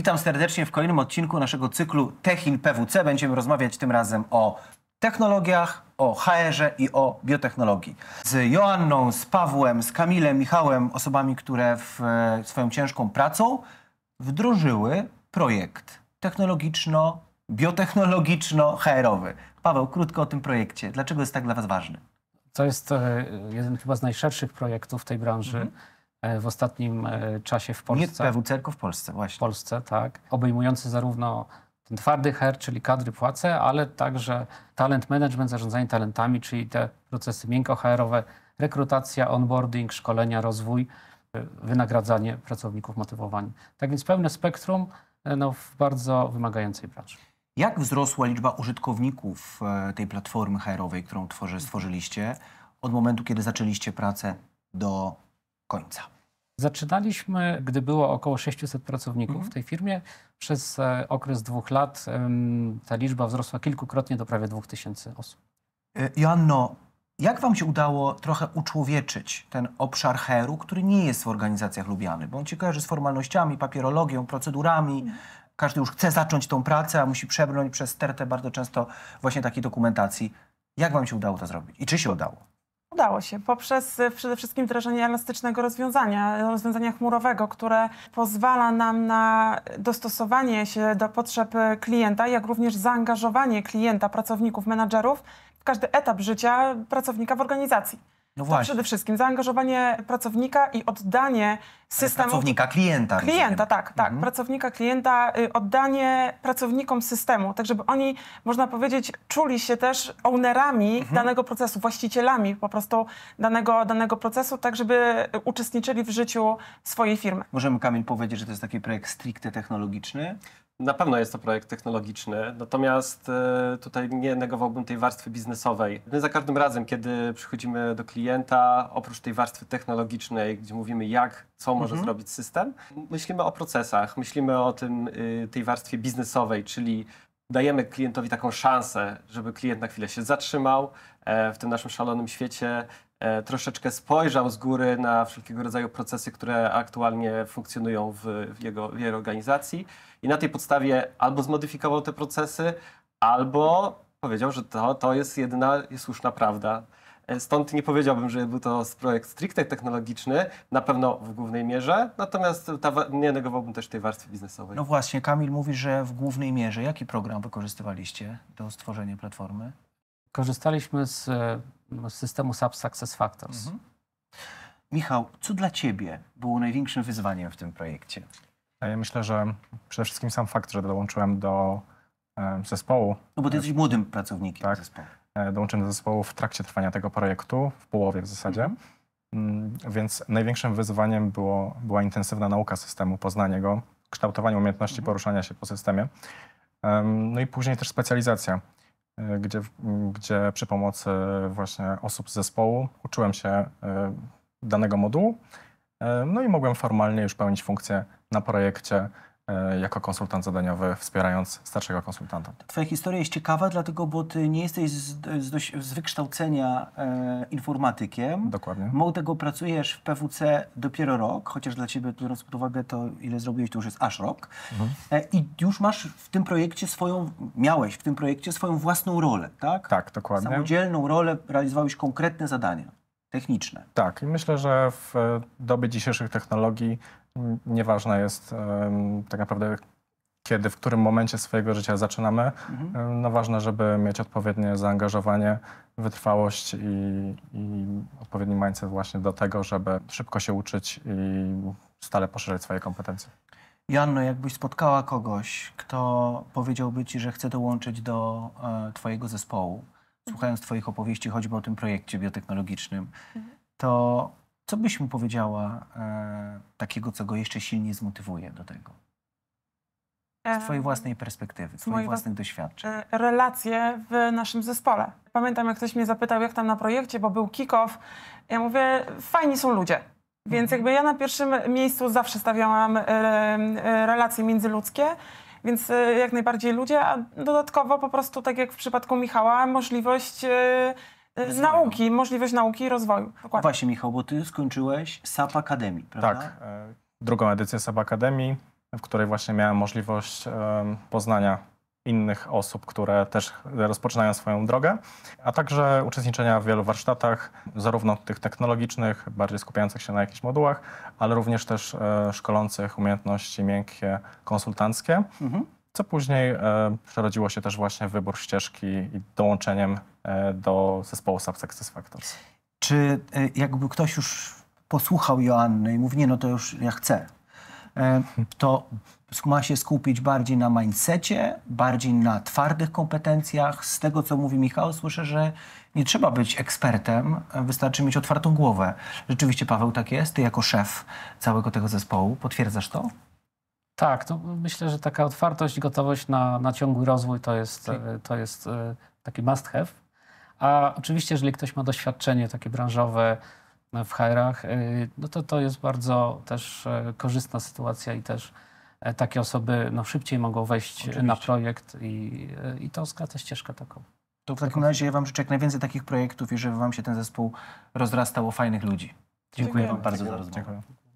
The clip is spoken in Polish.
Witam serdecznie w kolejnym odcinku naszego cyklu Techin PWC. Będziemy rozmawiać tym razem o technologiach, o HR-ze i o biotechnologii. Z Joanną, z Pawłem, z Kamilem, Michałem, osobami, które w, e, swoją ciężką pracą wdrożyły projekt technologiczno-biotechnologiczno-HR-owy. Paweł, krótko o tym projekcie. Dlaczego jest tak dla Was ważny? To jest e, jeden chyba z najszerszych projektów w tej branży. Mhm E, w ostatnim e, czasie w Polsce. Nie PW, tylko w Polsce, właśnie. W Polsce, tak. Obejmujący zarówno ten twardy HR, czyli kadry płace, ale także talent management, zarządzanie talentami, czyli te procesy miękko HR-owe, rekrutacja, onboarding, szkolenia, rozwój, e, wynagradzanie pracowników, motywowanie. Tak więc pełne spektrum no, w bardzo wymagającej pracy. Jak wzrosła liczba użytkowników tej platformy HR-owej, którą tworzy, stworzyliście od momentu, kiedy zaczęliście pracę do końca. Zaczynaliśmy, gdy było około 600 pracowników mhm. w tej firmie. Przez e, okres dwóch lat ta liczba wzrosła kilkukrotnie do prawie 2000 osób. E, Joanno, jak Wam się udało trochę uczłowieczyć ten obszar HR-u, który nie jest w organizacjach lubiany? Bo on się kojarzy z formalnościami, papierologią, procedurami. Mhm. Każdy już chce zacząć tą pracę, a musi przebrnąć przez stertę bardzo często właśnie takiej dokumentacji. Jak Wam się udało to zrobić i czy się udało? Udało się poprzez y, przede wszystkim wdrażanie elastycznego rozwiązania, rozwiązania chmurowego, które pozwala nam na dostosowanie się do potrzeb klienta, jak również zaangażowanie klienta, pracowników, menadżerów w każdy etap życia pracownika w organizacji. No to przede wszystkim zaangażowanie pracownika i oddanie systemu... Pracownika, klienta. Klienta, tak, tak. Mhm. Pracownika, klienta, y, oddanie pracownikom systemu, tak żeby oni, można powiedzieć, czuli się też ownerami mhm. danego procesu, właścicielami po prostu danego, danego procesu, tak żeby uczestniczyli w życiu swojej firmy. Możemy, Kamil, powiedzieć, że to jest taki projekt stricte technologiczny? Na pewno jest to projekt technologiczny, natomiast e, tutaj nie negowałbym tej warstwy biznesowej. My za każdym razem, kiedy przychodzimy do klienta, oprócz tej warstwy technologicznej, gdzie mówimy jak, co może mhm. zrobić system, myślimy o procesach, myślimy o tym, y, tej warstwie biznesowej, czyli dajemy klientowi taką szansę, żeby klient na chwilę się zatrzymał e, w tym naszym szalonym świecie, E, troszeczkę spojrzał z góry na wszelkiego rodzaju procesy, które aktualnie funkcjonują w jego, w jego organizacji i na tej podstawie albo zmodyfikował te procesy, albo powiedział, że to, to jest jedyna słuszna prawda. E, stąd nie powiedziałbym, że był to projekt stricte technologiczny, na pewno w głównej mierze, natomiast ta, nie negowałbym też tej warstwy biznesowej. No właśnie, Kamil mówi, że w głównej mierze. Jaki program wykorzystywaliście do stworzenia platformy? Korzystaliśmy z e, no, systemu SAP factors. Mhm. Michał, co dla Ciebie było największym wyzwaniem w tym projekcie? E, ja myślę, że przede wszystkim sam fakt, że dołączyłem do e, zespołu. No bo ty jesteś młodym pracownikiem tak, zespołu. E, dołączyłem do zespołu w trakcie trwania tego projektu, w połowie w zasadzie. Mhm. Mm, więc największym wyzwaniem było, była intensywna nauka systemu, poznanie go, kształtowanie umiejętności mhm. poruszania się po systemie. No i później też specjalizacja. E, gdzie, gdzie przy pomocy właśnie osób z zespołu uczyłem się e, danego modułu. E, no i mogłem formalnie już pełnić funkcję na projekcie E, jako konsultant zadaniowy, wspierając starszego konsultanta. Twoja historia jest ciekawa, dlatego, bo ty nie jesteś z, z, z wykształcenia e, informatykiem. Dokładnie. Mało tego, pracujesz w PWC dopiero rok, chociaż dla ciebie, biorąc pod uwagę to, ile zrobiłeś, to już jest aż rok. Mhm. E, I już masz w tym projekcie swoją, miałeś w tym projekcie swoją własną rolę, tak? Tak, dokładnie. Samodzielną rolę, realizowałeś konkretne zadania techniczne. Tak, i myślę, że w e, dobie dzisiejszych technologii nieważne jest tak naprawdę kiedy, w którym momencie swojego życia zaczynamy. Mhm. No ważne, żeby mieć odpowiednie zaangażowanie, wytrwałość i, i, odpowiedni mindset właśnie do tego, żeby szybko się uczyć i stale poszerzać swoje kompetencje. Janno, jakbyś spotkała kogoś, kto powiedziałby ci, że chce dołączyć do e, twojego zespołu, słuchając Twoich opowieści, choćby o tym projekcie biotechnologicznym, mhm. to co byś mu powiedziała e, takiego, co go jeszcze silniej zmotywuje do tego? Z Twojej własnej perspektywy, z Twoich własnych doświadczeń. E, relacje w naszym zespole. Pamiętam, jak ktoś mnie zapytał, jak tam na projekcie, bo był kick-off. Ja mówię, fajni są ludzie. Więc mhm. jakby ja na pierwszym miejscu zawsze stawiałam e, relacje międzyludzkie więc y, jak najbardziej ludzie, a dodatkowo po prostu, tak jak w przypadku Michała, możliwość y, y, rozwoju. nauki, możliwość nauki i rozwoju. Dokładnie. Właśnie Michał, bo ty skończyłeś SAP Academy, prawda? Tak, e, drugą edycję SAP Academy, w której właśnie miałem możliwość poznania innych osób, które też rozpoczynają swoją drogę, a także uczestniczenia w wielu warsztatach, zarówno tych technologicznych, bardziej skupiających się na jakichś modułach, ale również też e, szkolących umiejętności miękkie, konsultanckie. Mhm co później e, przerodziło się też właśnie w wybór ścieżki i dołączeniem e, do zespołu Subsuccess Factors. Czy jakby ktoś już posłuchał Joanny i mówi, nie no to już ja chcę, E, to ma się skupić bardziej na mindsetie, bardziej na twardych kompetencjach. Z tego, co mówi Michał, słyszę, że nie trzeba być ekspertem, wystarczy mieć otwartą głowę. Rzeczywiście, Paweł, tak jest? Ty jako szef całego tego zespołu potwierdzasz to? Tak, to myślę, że taka otwartość i gotowość na, na ciągły rozwój to jest, e, to jest e, taki must have. A oczywiście, jeżeli ktoś ma doświadczenie takie branżowe, w HR-ach, y, no to to jest bardzo też e, korzystna sytuacja i też e, takie osoby no, szybciej mogą wejść e, Oczywiście. na projekt i, i to zgadza ścieżkę taką. To w takim razie ja Wam życzę jak najwięcej takich projektów i żeby Wam się ten zespół rozrastał o fajnych ludzi. Dziękuję, Dziękuję Wam bardzo za rozmowę. Dziękuję.